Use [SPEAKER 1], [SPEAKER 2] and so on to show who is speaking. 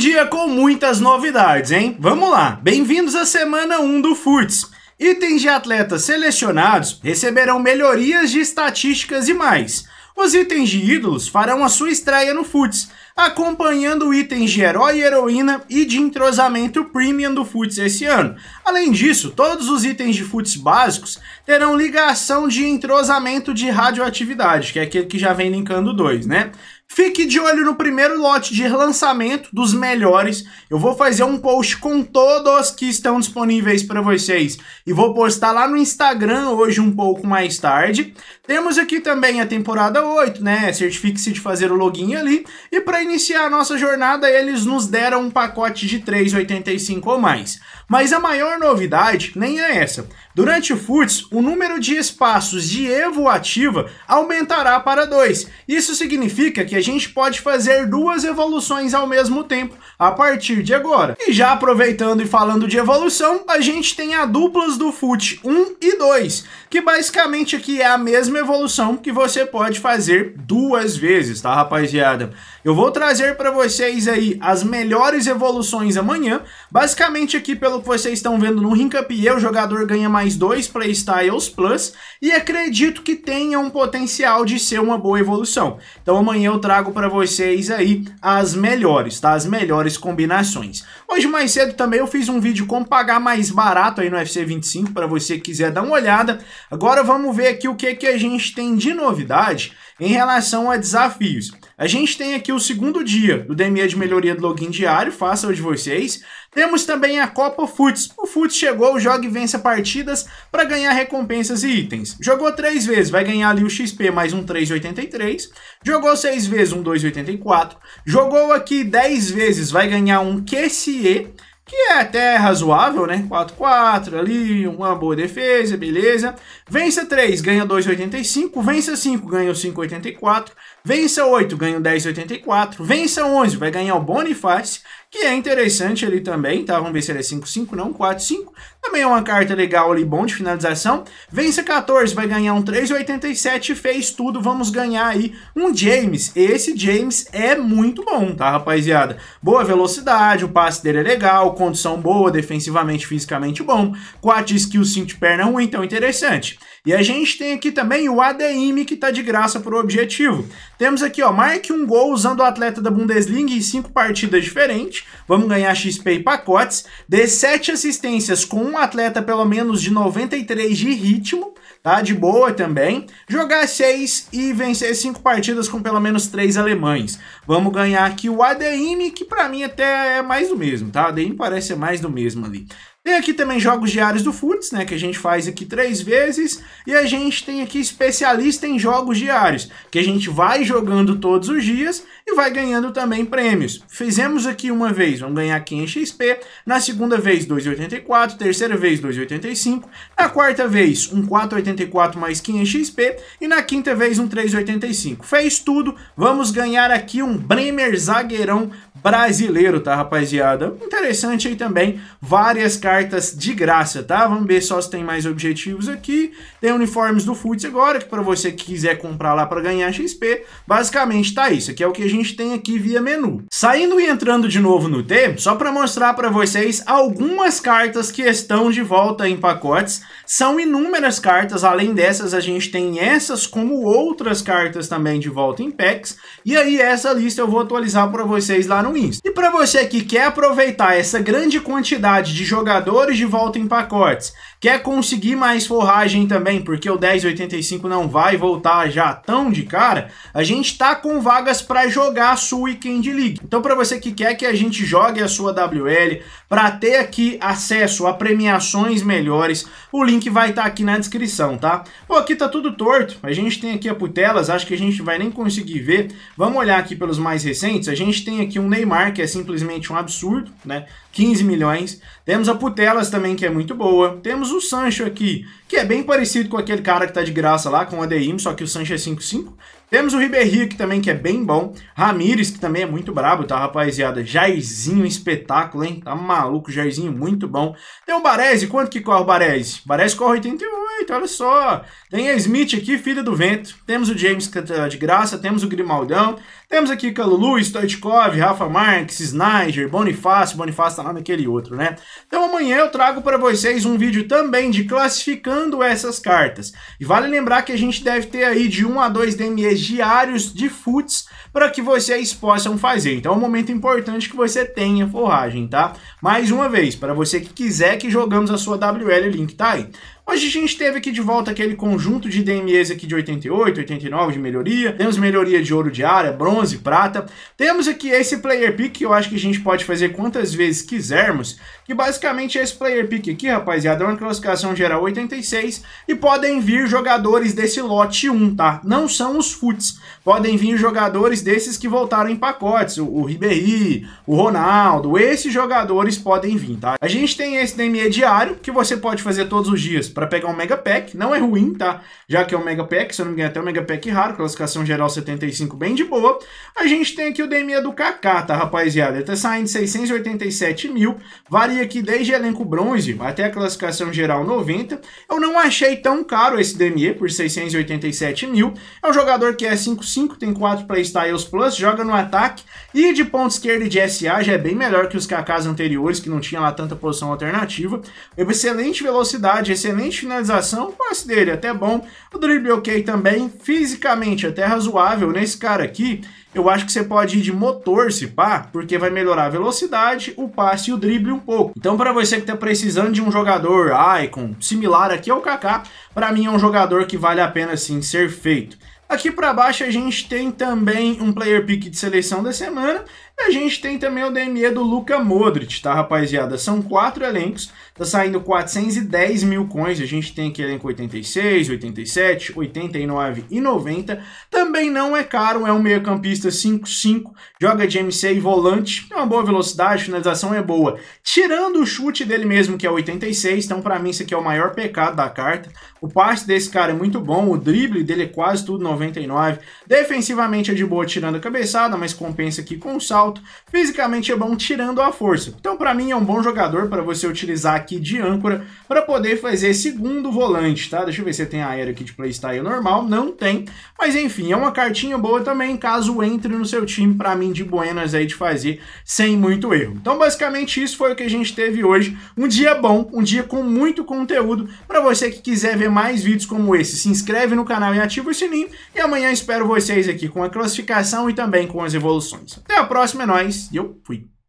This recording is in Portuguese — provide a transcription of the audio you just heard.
[SPEAKER 1] dia com muitas novidades, hein? Vamos lá, bem-vindos à semana 1 do FUTS. Itens de atletas selecionados receberão melhorias de estatísticas e mais. Os itens de ídolos farão a sua estreia no FUTS, acompanhando itens de herói e heroína e de entrosamento premium do FUTS esse ano. Além disso, todos os itens de FUTS básicos terão ligação de entrosamento de radioatividade, que é aquele que já vem linkando dois, né? Fique de olho no primeiro lote de relançamento dos melhores. Eu vou fazer um post com todos que estão disponíveis para vocês e vou postar lá no Instagram hoje um pouco mais tarde. Temos aqui também a temporada 8, né? Certifique-se de fazer o login ali. E para iniciar a nossa jornada, eles nos deram um pacote de 3,85 ou mais. Mas a maior novidade nem é essa. Durante o FUTS, o número de espaços de EVO ativa aumentará para 2. Isso significa que a gente pode fazer duas evoluções ao mesmo tempo a partir de agora. E já aproveitando e falando de evolução, a gente tem a duplas do FUT 1 e 2, que basicamente aqui é a mesma evolução que você pode fazer duas vezes, tá rapaziada? Eu vou trazer para vocês aí as melhores evoluções amanhã, basicamente aqui pelo que vocês estão vendo no Rincapie, o jogador ganha mais versões 2 Playstyles Plus e acredito que tenha um potencial de ser uma boa evolução. Então amanhã eu trago para vocês aí as melhores, tá? As melhores combinações. Hoje mais cedo também eu fiz um vídeo como pagar mais barato aí no FC 25 para você que quiser dar uma olhada. Agora vamos ver aqui o que que a gente tem de novidade em relação a desafios, a gente tem aqui o segundo dia do DME de melhoria do login diário, faça o de vocês. Temos também a Copa Futs. O Futs chegou, joga e vence partidas para ganhar recompensas e itens. Jogou três vezes, vai ganhar ali o XP mais um 3,83. Jogou seis vezes, um 2,84. Jogou aqui 10 vezes, vai ganhar um QCE que é até razoável, né? 4-4 ali, uma boa defesa, beleza. Vença 3, ganha 2,85. Vença 5, ganha 5,84. Vença 8, ganho 10,84. Vença 11, vai ganhar o Bonifácio, que é interessante ali também, tá? Vamos ver se ele é 5,5, não, 4,5. Também é uma carta legal ali, bom de finalização. Vença 14, vai ganhar um 3,87, fez tudo, vamos ganhar aí um James. Esse James é muito bom, tá, rapaziada? Boa velocidade, o passe dele é legal, condição boa, defensivamente, fisicamente bom. 4 skills, 5 de perna ruim, então interessante. E a gente tem aqui também o ADM, que tá de graça pro objetivo. Temos aqui, ó, marque um gol usando o atleta da Bundesliga em cinco partidas diferentes. Vamos ganhar XP e pacotes. Dê sete assistências com um atleta pelo menos de 93 de ritmo tá de boa também. Jogar seis e vencer cinco partidas com pelo menos três alemães. Vamos ganhar aqui o ADM, que para mim até é mais do mesmo, tá? O ADM parece ser mais do mesmo ali. Tem aqui também jogos diários do Furtz, né, que a gente faz aqui três vezes, e a gente tem aqui especialista em jogos diários, que a gente vai jogando todos os dias e vai ganhando também prêmios. Fizemos aqui uma vez, vamos ganhar 500 XP, na segunda vez 2,84, terceira vez 2,85, na quarta vez um 4,84 mais 500 XP e na quinta vez um 3,85. Fez tudo, vamos ganhar aqui um Bremer zagueirão brasileiro, tá, rapaziada? Interessante aí também, várias cartas de graça, tá? Vamos ver só se tem mais objetivos aqui. Tem uniformes do Futs agora, que para você que quiser comprar lá para ganhar XP, basicamente tá isso, que é o que a gente tem aqui via menu. Saindo e entrando de novo no T, só para mostrar para vocês algumas cartas que estão de volta em pacotes. São inúmeras cartas, além dessas a gente tem essas como outras cartas também de volta em packs. E aí essa lista eu vou atualizar para vocês lá no e para você que quer aproveitar essa grande quantidade de jogadores de volta em pacotes, quer conseguir mais forragem também, porque o 1085 não vai voltar já tão de cara, a gente tá com vagas para jogar a sua Weekend League. Então para você que quer que a gente jogue a sua WL, para ter aqui acesso a premiações melhores, o link vai estar tá aqui na descrição, tá? Pô, aqui tá tudo torto, a gente tem aqui a Putelas, acho que a gente vai nem conseguir ver. Vamos olhar aqui pelos mais recentes, a gente tem aqui um Neymar, que é simplesmente um absurdo, né? 15 milhões. Temos a Putelas também, que é muito boa. Temos o Sancho aqui, que é bem parecido com aquele cara que tá de graça lá, com o ADIM, só que o Sancho é 5.5. Temos o Ribéry aqui também, que é bem bom. Ramires, que também é muito brabo, tá, rapaziada? Jairzinho, espetáculo, hein? Tá maluco, Jairzinho, muito bom. Tem o Baresi, quanto que corre o Baresi? Baresi corre 88, olha só. Tem a Smith aqui, filha do vento. Temos o James, que tá de graça. Temos o Grimaldão. Temos aqui Calulu, Stoichkov, Rafa Marques, Snyder, Bonifácio. Bonifácio tá lá naquele outro, né? Então amanhã eu trago para vocês um vídeo também de classificando essas cartas. E vale lembrar que a gente deve ter aí de 1 a 2 DMEs diários de futs para que vocês possam fazer. Então é um momento importante que você tenha forragem, tá? Mais uma vez, para você que quiser que jogamos a sua WL, o link tá aí. Hoje a gente teve aqui de volta aquele conjunto de DMEs aqui de 88, 89 de melhoria. Temos melhoria de ouro área bronze, prata. Temos aqui esse player pick que eu acho que a gente pode fazer quantas vezes quisermos. Que basicamente é esse player pick aqui, rapaziada, é uma classificação geral 86. E podem vir jogadores desse lote 1, tá? Não são os futs. Podem vir jogadores desses que voltaram em pacotes. O, o Ribéry, o Ronaldo, esses jogadores podem vir, tá? A gente tem esse DME diário que você pode fazer todos os dias para pegar um Mega Pack. Não é ruim, tá? Já que é um Mega Pack, se eu não me engano, é até um Mega Pack raro, classificação geral 75, bem de boa. A gente tem aqui o DME do Kaká, tá, rapaziada? Ele tá saindo 687 mil, varia aqui desde elenco bronze até a classificação geral 90. Eu não achei tão caro esse DME por 687 mil. É um jogador que é 5-5, tem 4 playstyles plus, joga no ataque e de ponto esquerda e de SA já é bem melhor que os Kakás anteriores, que não tinha lá tanta posição alternativa. Excelente velocidade, excelente excelente finalização, passe dele até bom, o drible ok também, fisicamente até razoável. Nesse cara aqui, eu acho que você pode ir de motor, se pá, porque vai melhorar a velocidade, o passe e o drible um pouco. Então, para você que está precisando de um jogador Icon similar aqui ao Kaká, para mim é um jogador que vale a pena sim ser feito. Aqui para baixo a gente tem também um player pick de seleção da semana a gente tem também o DME do Luca Modric, tá, rapaziada? São quatro elencos, tá saindo 410 mil coins. A gente tem aqui elenco 86, 87, 89 e 90. Também não é caro, é um meio-campista 5-5, joga de MC e volante, é uma boa velocidade, finalização é boa. Tirando o chute dele mesmo, que é 86, então para mim isso aqui é o maior pecado da carta. O passe desse cara é muito bom, o drible dele é quase tudo 99. Defensivamente é de boa tirando a cabeçada, mas compensa aqui com o salto alto. Fisicamente é bom tirando a força. Então, para mim, é um bom jogador para você utilizar aqui de âncora para poder fazer segundo volante, tá? Deixa eu ver se tem aéreo aqui de playstyle normal. Não tem. Mas, enfim, é uma cartinha boa também, caso entre no seu time, para mim, de buenas aí de fazer sem muito erro. Então, basicamente, isso foi o que a gente teve hoje. Um dia bom, um dia com muito conteúdo. Para você que quiser ver mais vídeos como esse, se inscreve no canal e ativa o sininho. E amanhã espero vocês aqui com a classificação e também com as evoluções. Até a próxima! menores e eu fui.